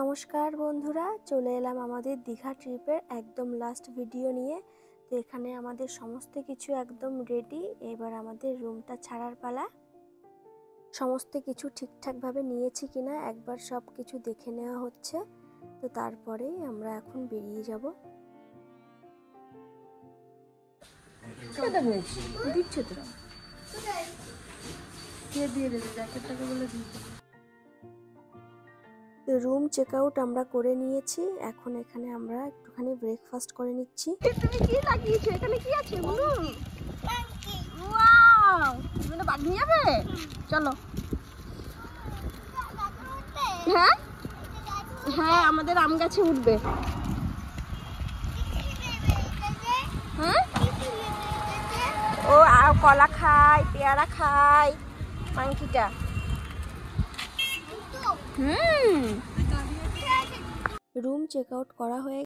নমস্কার বন্ধুরা চলে এলাম আমাদের দীঘা ট্রিপের একদম লাস্ট ভিডিও নিয়ে তো এখানে আমাদের সমস্ত কিছু একদম রেডি এবার আমাদের রুমটা ছাড়ার পালা সমস্ত কিছু ঠিকঠাকভাবে নিয়েছি কিনা একবার সব কিছু দেখে নেওয়া হচ্ছে তো তারপরেই আমরা এখন বেরিয়ে যাব দিচ্ছে তো দিয়ে দিয়ে দেবে জ্যাকেটটাকে বলে দিচ্ছে রুম চেক আউট আমরা করে নিয়েছি এখন এখানে আমরা একটুখানি ব্রেকফাস্ট করে নিচ্ছি তুমি কি লাগিয়েছো এখানে কি আছে বলুন যাবে চলো হ্যাঁ হ্যাঁ আমাদের আম গাছে উঠবে হ্যাঁ ও আর কলা খায় পেয়ারা খায় মাংকিটা রুম চেক আউট করা হয়ে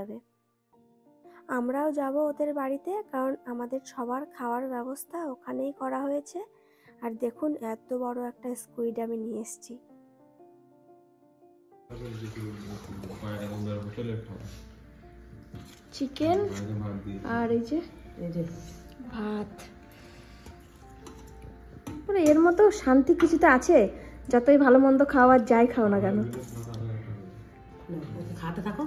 যাবে আমরাও যাব ওদের বাড়িতে কারণ আমাদের সবার খাওয়ার ব্যবস্থা ওখানেই করা হয়েছে আর দেখুন এত বড় একটা স্কুইড আমি নিয়ে এসেছি চিকেন আর এই যে ভাত এর মতো শান্তি কিছুতে আছে যতই ভালো মন্দ খাওয়ার যাই খাও না কেন খাওয়াতে থাকো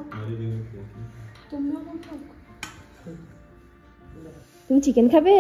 তুমি চিকেন খাবে